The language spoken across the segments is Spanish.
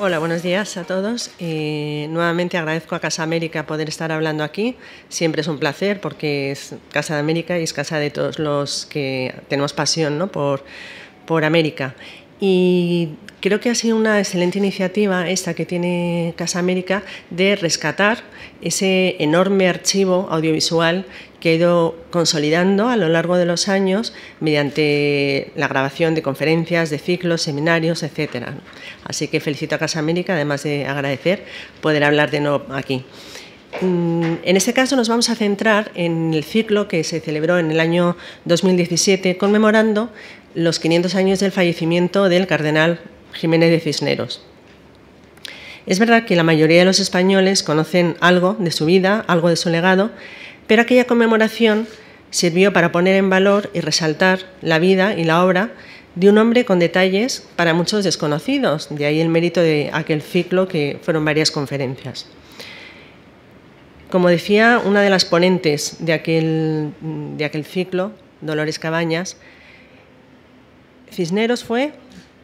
Hola, buenos días a todos. Eh, nuevamente agradezco a Casa América poder estar hablando aquí. Siempre es un placer porque es Casa de América y es casa de todos los que tenemos pasión por, por América. Y creo que ha sido una excelente iniciativa esta que tiene Casa América de rescatar ese enorme archivo audiovisual que ha ido consolidando a lo largo de los años mediante la grabación de conferencias, de ciclos, seminarios, etc. Así que felicito a Casa América, además de agradecer poder hablar de nuevo aquí. Mm, en este caso nos vamos a centrar en el ciclo que se celebró en el año 2017 conmemorando los 500 años del fallecimiento del cardenal Jiménez de Cisneros. Es verdad que la mayoría de los españoles conocen algo de su vida, algo de su legado, pero aquella conmemoración sirvió para poner en valor y resaltar la vida y la obra de un hombre con detalles para muchos desconocidos, de ahí el mérito de aquel ciclo que fueron varias conferencias. Como decía una de las ponentes de aquel, de aquel ciclo, Dolores Cabañas, Cisneros fue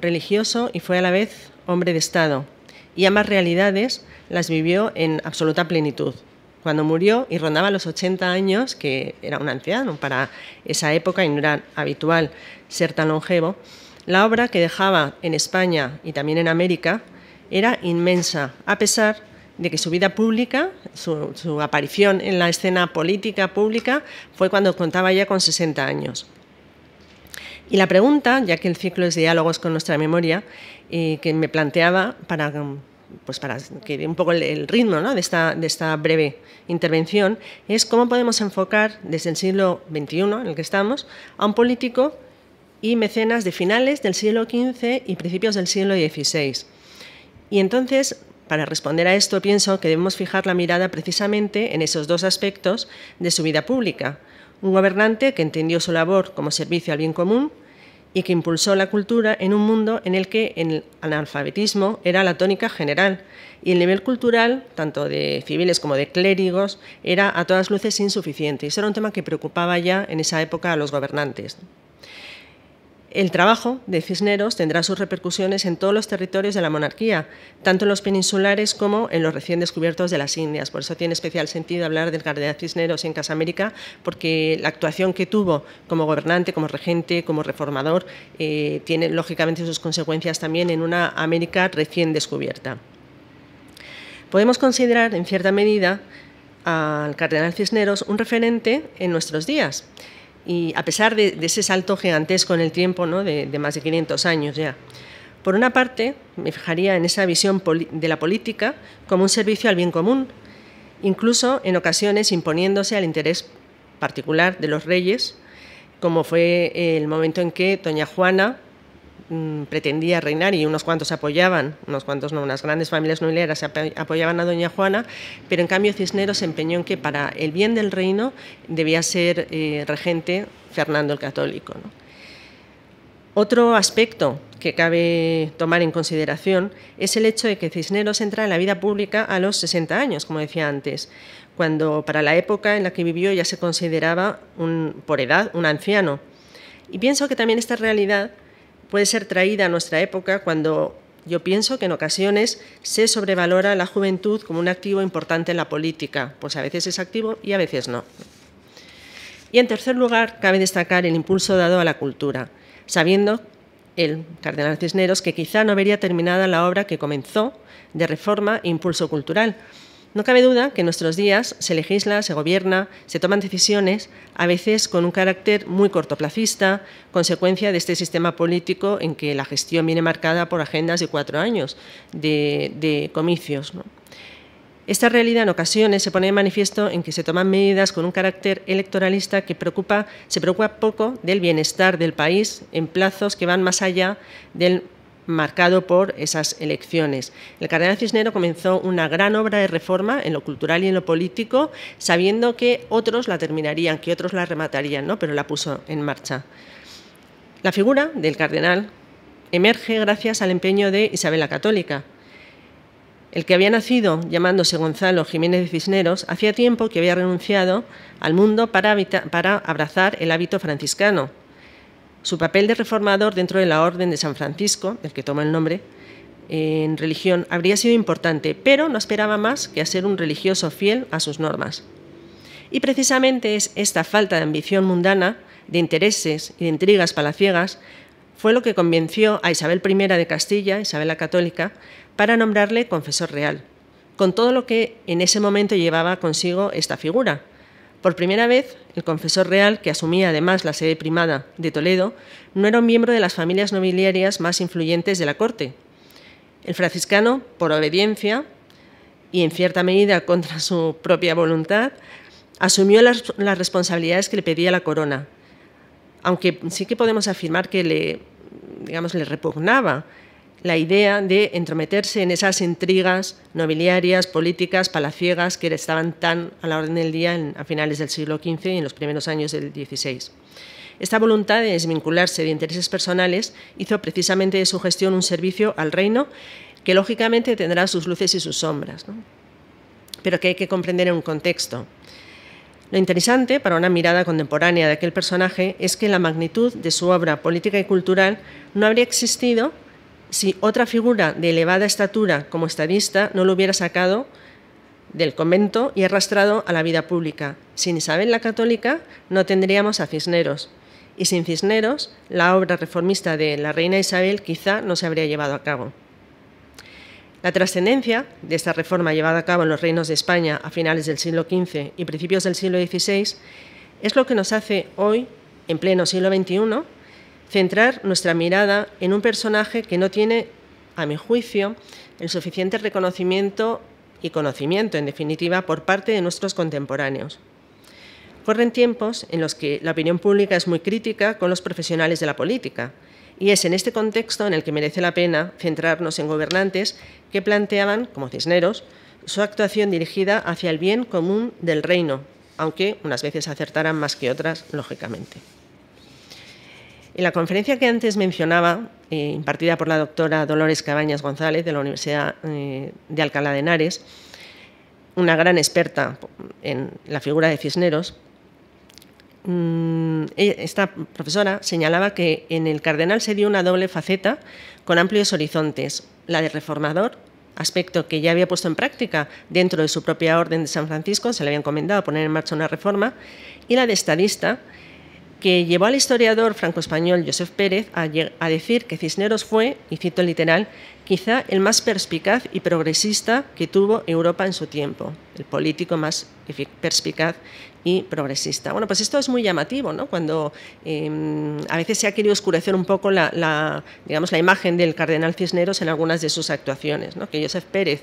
religioso y fue a la vez hombre de Estado, y ambas realidades las vivió en absoluta plenitud cuando murió y rondaba los 80 años, que era un anciano para esa época y no era habitual ser tan longevo, la obra que dejaba en España y también en América era inmensa, a pesar de que su vida pública, su, aparición en la escena política pública, fue cuando contaba ya con 60 años. Y la pregunta, ya que el ciclo es diálogos con nuestra memoria, eh, que me planteaba para um, pues para que un poco el, ritmo de, esta, de esta breve intervención, es cómo podemos enfocar desde el siglo XXI en el que estamos a un político y mecenas de finales del siglo XV y principios del siglo XVI. Y entonces, para responder a esto, pienso que debemos fijar la mirada precisamente en esos dos aspectos de su vida pública. Un gobernante que entendió su labor como servicio al bien común y que impulsó la cultura en un mundo en el que el analfabetismo era la tónica general y el nivel cultural, tanto de civiles como de clérigos, era a todas luces insuficiente. Y era un tema que preocupaba ya en esa época a los gobernantes. El trabajo de Cisneros tendrá sus repercusiones en todos los territorios de la monarquía, tanto en los peninsulares como en los recién descubiertos de las Indias. Por eso tiene especial sentido hablar del cardenal Cisneros en Casa América, porque la actuación que tuvo como gobernante, como regente, como reformador, eh, tiene lógicamente sus consecuencias también en una América recién descubierta. Podemos considerar, en cierta medida, al cardenal Cisneros un referente en nuestros días y a pesar de, ese salto gigantesco en el tiempo ¿no? de, de, más de 500 años ya. Por una parte, me fijaría en esa visión de la política como un servicio al bien común, incluso en ocasiones imponiéndose al interés particular de los reyes, como fue el momento en que doña Juana Mm, pretendía reinar y unos cuantos apoyaban, unos cuantos no, unas grandes familias nobileras apoyaban a Doña Juana, pero en cambio Cisneros se empeñó en que para el bien del reino debía ser eh, regente Fernando el Católico. Otro aspecto que cabe tomar en consideración es el hecho de que Cisneros entra en la vida pública a los 60 años, como decía antes, cuando para la época en la que vivió ya se consideraba por edad un anciano. Y pienso que también esta realidad puede ser traída a nuestra época cuando yo pienso que en ocasiones se sobrevalora la juventud como un activo importante en la política, pues a veces es activo y a veces no. Y en tercer lugar, cabe destacar el impulso dado a la cultura, sabiendo el cardenal Cisneros que quizá no vería terminada la obra que comenzó de reforma e impulso cultural, no cabe duda que en nuestros días se legisla, se gobierna, se toman decisiones, a veces con un carácter muy cortoplacista, consecuencia de este sistema político en que la gestión viene marcada por agendas de cuatro años de, comicios. Esta realidad en ocasiones se pone de manifiesto en que se toman medidas con un carácter electoralista que se preocupa poco del bienestar del país en plazos que van más allá del marcado por esas elecciones. El cardenal Cisneros comenzó una gran obra de reforma en lo cultural y en lo político, sabiendo que otros la terminarían, que otros la rematarían, ¿no? pero la puso en marcha. La figura del cardenal emerge gracias al empeño de Isabel la Católica. El que había nacido llamándose Gonzalo Jiménez de Cisneros hacía tiempo que había renunciado al mundo para abrazar el hábito franciscano, su papel de reformador dentro de la Orden de San Francisco, del que toma el nombre, en religión habría sido importante, pero no esperaba más que ser un religioso fiel a sus normas. Y precisamente es esta falta de ambición mundana, de intereses y de intrigas palaciegas, fue lo que convenció a Isabel I de Castilla, Isabel la Católica, para nombrarle confesor real, con todo lo que en ese momento llevaba consigo esta figura, por primera vez, el confesor real, que asumía además la sede primada de Toledo, no era un miembro de las familias nobiliarias más influyentes de la corte. El franciscano, por obediencia y en cierta medida contra su propia voluntad, asumió las, responsabilidades que le pedía la corona, aunque sí que podemos afirmar que le, digamos, le repugnaba la idea de entrometerse en esas intrigas nobiliarias, políticas, palaciegas que estaban tan a la orden del día a finales del siglo XV y en los primeros años del XVI. Esta voluntad de desvincularse de intereses personales hizo precisamente de su gestión un servicio al reino que lógicamente tendrá sus luces y sus sombras, pero que hay que comprender en un contexto. Lo interesante para una mirada contemporánea de aquel personaje es que la magnitud de su obra política y cultural no habría existido si otra figura de elevada estatura como estadista no lo hubiera sacado del convento y arrastrado a la vida pública. Sin Isabel la Católica no tendríamos a Cisneros, y sin Cisneros la obra reformista de la reina Isabel quizá no se habría llevado a cabo. La trascendencia de esta reforma llevada a cabo en los reinos de España a finales del siglo XV y principios del siglo XVI es lo que nos hace hoy, en pleno siglo XXI, centrar nuestra mirada en un personaje que no tiene, a mi juicio, el suficiente reconocimiento y conocimiento, en definitiva, por parte de nuestros contemporáneos. Corren tiempos en los que la opinión pública es muy crítica con los profesionales de la política, y es en este contexto en el que merece la pena centrarnos en gobernantes que planteaban, como Cisneros, su actuación dirigida hacia el bien común del reino, aunque unas veces acertaran más que otras, lógicamente. En la conferencia que antes mencionaba, eh, impartida por la doctora Dolores Cabañas González de la Universidad eh, de Alcalá de Henares, una gran experta en la figura de Cisneros, mm, e-, esta profesora señalaba que en el cardenal se dio una doble faceta con amplios horizontes, la de reformador, aspecto que ya había puesto en práctica dentro de su propia orden de San Francisco, se le había encomendado poner en marcha una reforma, y la de estadista, que llevó al historiador franco-español Joseph Pérez a, decir que Cisneros fue, y cito literal, quizá el más perspicaz y progresista que tuvo Europa en su tiempo, el político más perspicaz y progresista. Bueno, pues esto es muy llamativo, ¿no? Cuando em, a veces se ha querido oscurecer un poco la, digamos, la imagen del cardenal Cisneros en algunas de sus actuaciones, ¿no? Que Joseph Pérez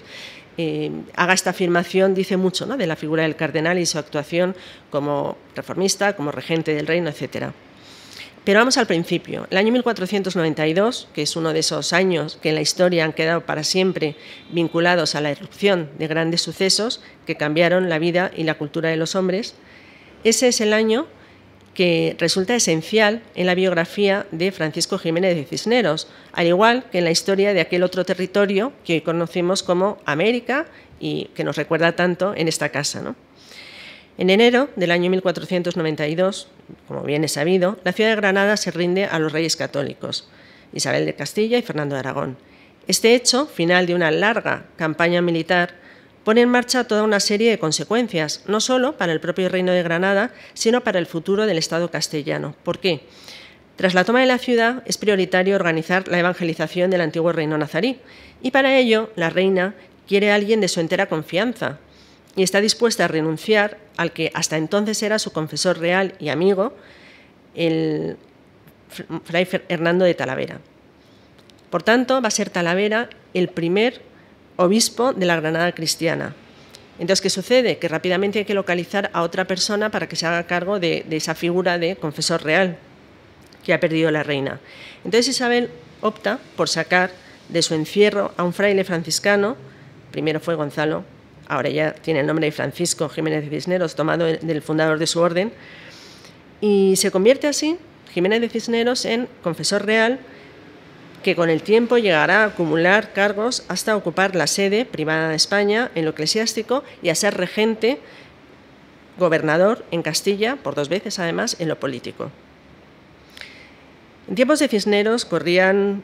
eh, haga esta afirmación dice mucho ¿no? de la figura del cardenal y su actuación como reformista, como regente del reino, etc. Pero vamos al principio. El año 1492, que es uno de esos años que en la historia han quedado para siempre vinculados a la erupción de grandes sucesos que cambiaron la vida y la cultura de los hombres, ese es el año que resulta esencial en la biografía de Francisco Jiménez de Cisneros, al igual que en la historia de aquel otro territorio que hoy conocemos como América y que nos recuerda tanto en esta casa. En enero del año 1492, como bien es sabido, la ciudad de Granada se rinde a los reyes católicos, Isabel de Castilla y Fernando de Aragón. Este hecho, final de una larga campaña militar, pone en marcha toda una serie de consecuencias, no solo para el propio Reino de Granada, sino para el futuro del Estado castellano. ¿Por qué? Tras la toma de la ciudad, es prioritario organizar la evangelización del antiguo reino nazarí, y para ello la reina quiere a alguien de su entera confianza, y está dispuesta a renunciar al que hasta entonces era su confesor real y amigo, el fray Hernando de Talavera. Por tanto, va a ser Talavera el primer obispo de la Granada cristiana. Entonces, ¿qué sucede? Que rápidamente hay que localizar a otra persona para que se haga cargo de, esa figura de confesor real que ha perdido la reina. Entonces Isabel opta por sacar de su encierro a un fraile franciscano, primero fue Gonzalo, ahora ya tiene el nombre de Francisco Jiménez de Cisneros, tomado del fundador de su orden, y se convierte así Jiménez de Cisneros en confesor real que con el tiempo llegará a acumular cargos hasta ocupar la sede privada de España en lo eclesiástico y a ser regente, gobernador en Castilla, por dos veces además, en lo político. En tiempos de Cisneros corrían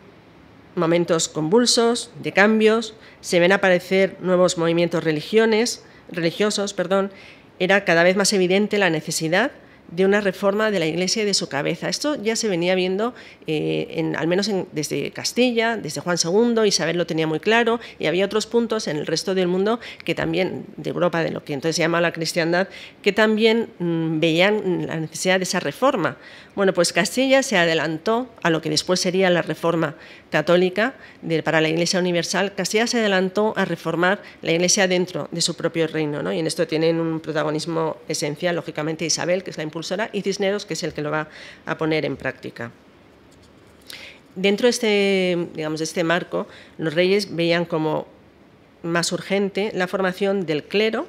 momentos convulsos, de cambios, se ven aparecer nuevos movimientos religiosos, perdón, era cada vez más evidente la necesidad de una reforma de la Iglesia y de su cabeza. Esto ya se venía viendo, eh, en, al menos desde Castilla, desde Juan II, Isabel lo tenía muy claro, y había otros puntos en el resto del mundo que también, de Europa, de lo que entonces se llamaba la cristiandad, que también mm, veían la necesidad de esa reforma. Bueno, pues Castilla se adelantó a lo que después sería la reforma católica para la Iglesia universal, ya se adelantó a reformar la Iglesia dentro de su propio reino. Y en esto tienen un protagonismo esencial, lógicamente, Isabel, que es la impulsora, y Cisneros, que es el que lo va a poner en práctica. Dentro de este, digamos, de este marco, los reyes veían como más urgente la formación del clero,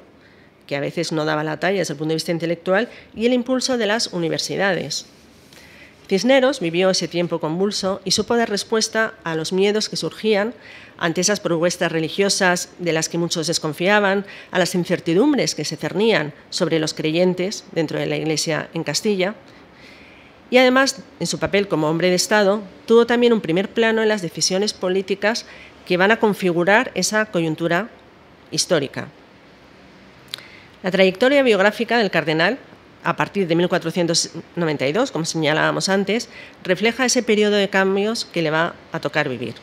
que a veces no daba la talla desde el punto de vista intelectual, y el impulso de las universidades. Cisneros vivió ese tiempo convulso y supo dar respuesta a los miedos que surgían ante esas propuestas religiosas de las que muchos desconfiaban, a las incertidumbres que se cernían sobre los creyentes dentro de la Iglesia en Castilla. Y además, en su papel como hombre de Estado, tuvo también un primer plano en las decisiones políticas que van a configurar esa coyuntura histórica. La trayectoria biográfica del cardenal a partir de 1492, como señalábamos antes, refleja ese periodo de cambios que le va a tocar vivir.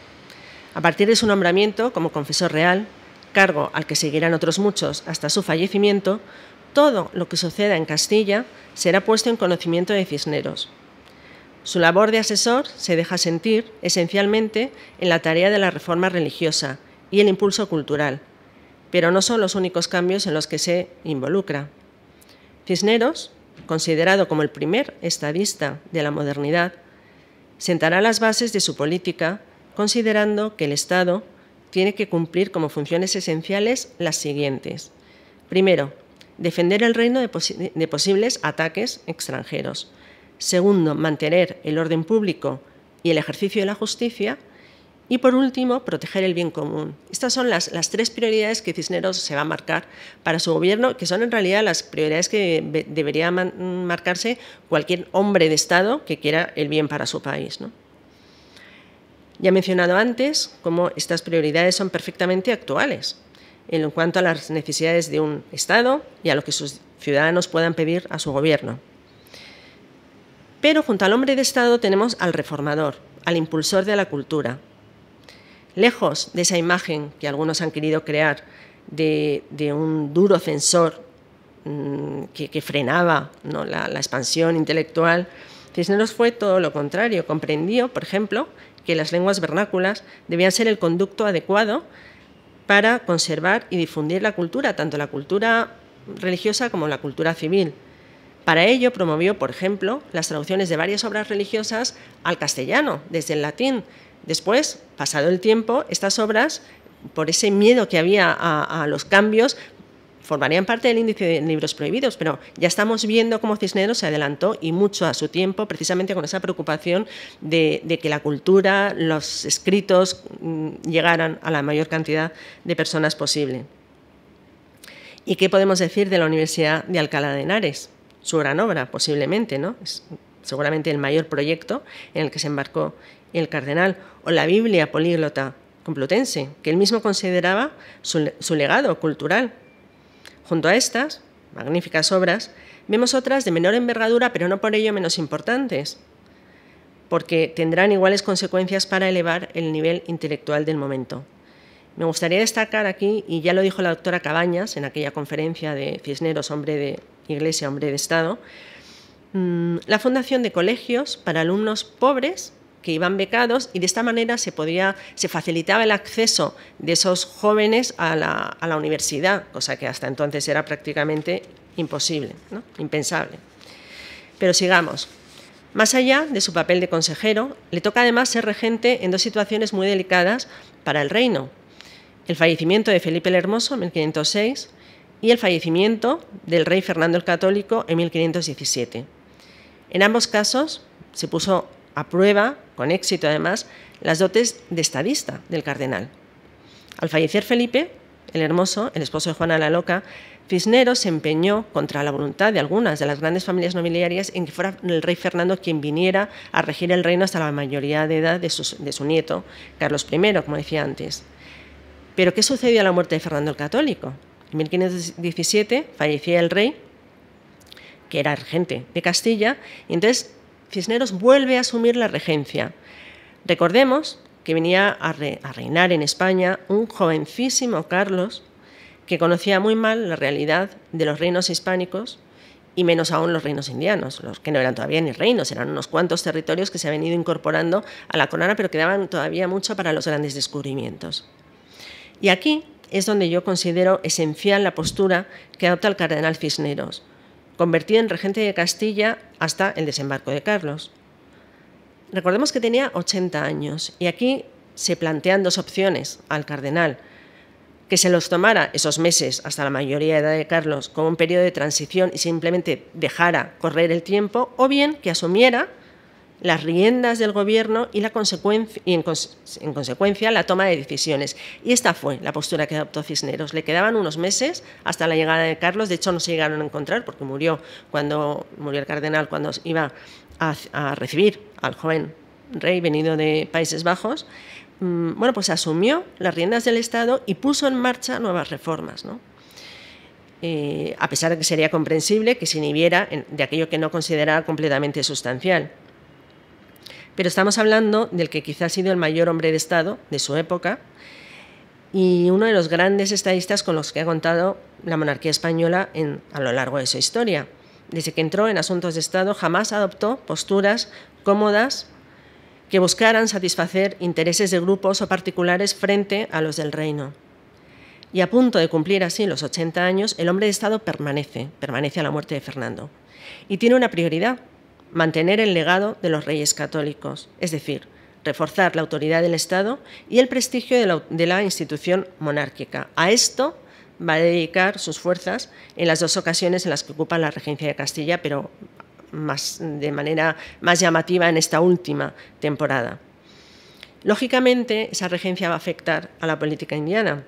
A partir de su nombramiento como confesor real, cargo al que seguirán otros muchos hasta su fallecimiento, todo lo que suceda en Castilla será puesto en conocimiento de Cisneros. Su labor de asesor se deja sentir esencialmente en la tarea de la reforma religiosa y el impulso cultural, pero no son los únicos cambios en los que se involucra. Cisneros, considerado como el primer estadista de la modernidad, sentará las bases de su política considerando que el Estado tiene que cumplir como funciones esenciales las siguientes. Primero, defender el reino de, de posibles ataques extranjeros. Segundo, mantener el orden público y el ejercicio de la justicia y por último, proteger el bien común. Estas son las, tres prioridades que Cisneros se va a marcar para su gobierno, que son en realidad las prioridades que debería marcarse cualquier hombre de Estado que quiera el bien para su país. Ya he mencionado antes cómo estas prioridades son perfectamente actuales en cuanto a las necesidades de un Estado y a lo que sus ciudadanos puedan pedir a su gobierno. Pero junto al hombre de Estado tenemos al reformador, al impulsor de la cultura, lejos de esa imagen que algunos han querido crear de, un duro censor mm, que, frenaba la, la expansión intelectual, Cisneros fue todo lo contrario. Comprendió, por ejemplo, que las lenguas vernáculas debían ser el conducto adecuado para conservar y difundir la cultura, tanto la cultura religiosa como la cultura civil. Para ello promovió, por ejemplo, las traducciones de varias obras religiosas al castellano, desde el latín, Después, pasado el tiempo, estas obras, por ese miedo que había a, los cambios, formarían parte del índice de libros prohibidos, pero ya estamos viendo cómo Cisneros se adelantó y mucho a su tiempo, precisamente con esa preocupación de, que la cultura, los escritos mm, llegaran a la mayor cantidad de personas posible. ¿Y qué podemos decir de la Universidad de Alcalá de Henares? Su gran obra, posiblemente, ¿no? seguramente el mayor proyecto en el que se embarcó el cardenal, o la Biblia políglota complutense, que él mismo consideraba su, legado cultural. Junto a estas magníficas obras, vemos otras de menor envergadura, pero no por ello menos importantes, porque tendrán iguales consecuencias para elevar el nivel intelectual del momento. Me gustaría destacar aquí, y ya lo dijo la doctora Cabañas en aquella conferencia de Cisneros, hombre de Iglesia, hombre de Estado, mm, la fundación de colegios para alumnos pobres que iban becados y de esta manera se, facilitaba el acceso de esos jóvenes a la, universidad, cosa que hasta entonces era prácticamente imposible, impensable. Pero sigamos. Más allá de su papel de consejero, le toca además ser regente en dos situaciones muy delicadas para el reino. El fallecimiento de Felipe el Hermoso en 1506 y el fallecimiento del rey Fernando el Católico en 1517. En ambos casos se puso aprueba, con éxito además, las dotes de estadista del cardenal. Al fallecer Felipe, el Hermoso, el esposo de Juana la Loca, Cisneros se empeñó contra la voluntad de algunas de las grandes familias nobiliarias en que fuera el rey Fernando quien viniera a regir el reino hasta la mayoría de edad de, de su nieto, Carlos I, como decía antes. Pero ¿qué sucedió a la muerte de Fernando el Católico? En 1517 fallecía el rey, que era regente de Castilla, y entonces Cisneros vuelve a asumir la regencia. Recordemos que venía a, reinar en España un jovencísimo Carlos que conocía muy mal la realidad de los reinos hispánicos y menos aún los reinos indianos, los que no eran todavía ni reinos, eran unos cuantos territorios que se habían ido incorporando a la corona, pero quedaban todavía mucho para los grandes descubrimientos. Y aquí es donde yo considero esencial la postura que adopta el cardenal Cisneros, convertido en regente de Castilla hasta el desembarco de Carlos. Recordemos que tenía 80 años y aquí se plantean dos opciones al cardenal, que se los tomara esos meses hasta la mayoría de edad de Carlos como un periodo de transición y simplemente dejara correr el tiempo, o bien que asumiera las riendas del gobierno y, la consecuencia, en, consecuencia la toma de decisiones. Y esta fue la postura que adoptó Cisneros. Le quedaban unos meses hasta la llegada de Carlos, de hecho no se llegaron a encontrar porque murió, cuando, murió el cardenal cuando iba a, recibir al joven rey venido de Países Bajos. Mm, bueno, pues asumió las riendas del Estado y puso en marcha nuevas reformas. Eh, a pesar de que sería comprensible que se inhibiera de aquello que no consideraba completamente sustancial. Pero estamos hablando del que quizás ha sido el mayor hombre de Estado de su época y uno de los grandes estadistas con los que ha contado la monarquía española a lo largo de su historia. Desde que entró en asuntos de Estado jamás adoptó posturas cómodas que buscaran satisfacer intereses de grupos o particulares frente a los del reino. Y a punto de cumplir así los 80 años, el hombre de Estado permanece, permanece a la muerte de Fernando. Y tiene una prioridad, mantener el legado de los reyes católicos, es decir, reforzar la autoridad del Estado y el prestigio de la, institución monárquica. A esto va a dedicar sus fuerzas en las dos ocasiones en las que ocupa la regencia de Castilla, pero de manera más llamativa en esta última temporada. Lógicamente, esa regencia va a afectar a la política indiana,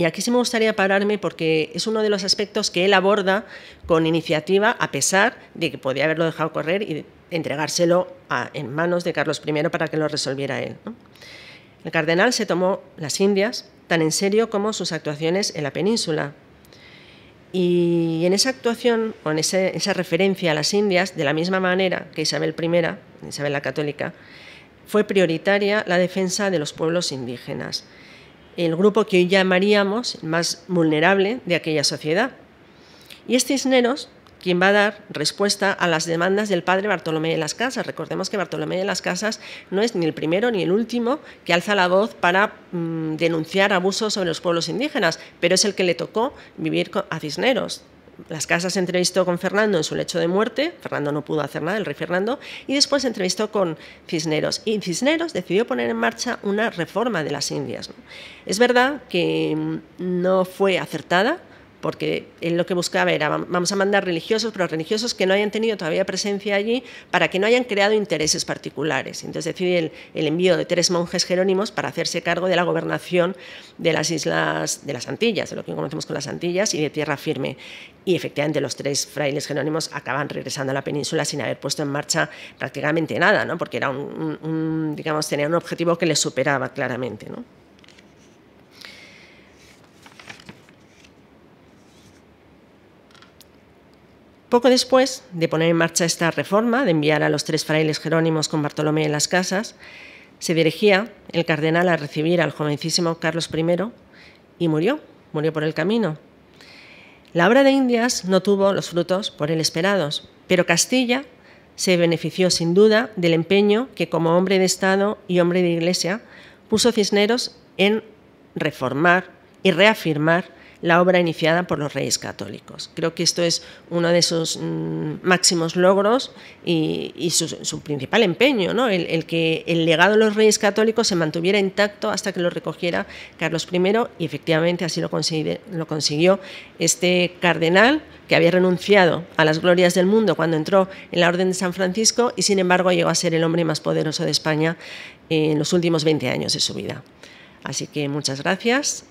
y aquí sí me gustaría pararme porque es uno de los aspectos que él aborda con iniciativa, a pesar de que podía haberlo dejado correr y entregárselo en manos de Carlos I para que lo resolviera él. El cardenal se tomó las Indias tan en serio como sus actuaciones en la península. Y en esa actuación, o en esa referencia a las Indias, de la misma manera que Isabel I, Isabel la Católica, fue prioritaria la defensa de los pueblos indígenas el grupo que hoy llamaríamos el más vulnerable de aquella sociedad. Y este es Cisneros quien va a dar respuesta a las demandas del padre Bartolomé de las Casas. Recordemos que Bartolomé de las Casas no es ni el primero ni el último que alza la voz para mm, denunciar abusos sobre los pueblos indígenas, pero es el que le tocó vivir a Cisneros. Las Casas entrevistó con Fernando en su lecho de muerte, Fernando no pudo hacer nada, el rey Fernando, y después entrevistó con Cisneros. Y Cisneros decidió poner en marcha una reforma de las Indias. Es verdad que mm, no fue acertada, porque él lo que buscaba era vamos a mandar religiosos, pero religiosos que no hayan tenido todavía presencia allí para que no hayan creado intereses particulares. Entonces decide el, envío de tres monjes jerónimos para hacerse cargo de la gobernación de las islas, de las Antillas, de lo que conocemos con las Antillas y de tierra firme. Y efectivamente los tres frailes jerónimos acaban regresando a la península sin haber puesto en marcha prácticamente nada, ¿no? porque era un, digamos, tenía un objetivo que les superaba claramente. ¿no? Poco después de poner en marcha esta reforma, de enviar a los tres frailes jerónimos con Bartolomé en las casas, se dirigía el cardenal a recibir al jovencísimo Carlos I y murió, murió por el camino. La obra de Indias no tuvo los frutos por él esperados, pero Castilla se benefició sin duda del empeño que como hombre de Estado y hombre de Iglesia puso Cisneros en reformar y reafirmar la obra iniciada por los reyes católicos. Creo que esto es uno de sus mm, máximos logros y, su, principal empeño, ¿no? el, que el legado de los reyes católicos se mantuviera intacto hasta que lo recogiera Carlos I y efectivamente así lo, lo consiguió este cardenal que había renunciado a las glorias del mundo cuando entró en la Orden de San Francisco y sin embargo llegó a ser el hombre más poderoso de España en los últimos 20 años de su vida. Así que muchas gracias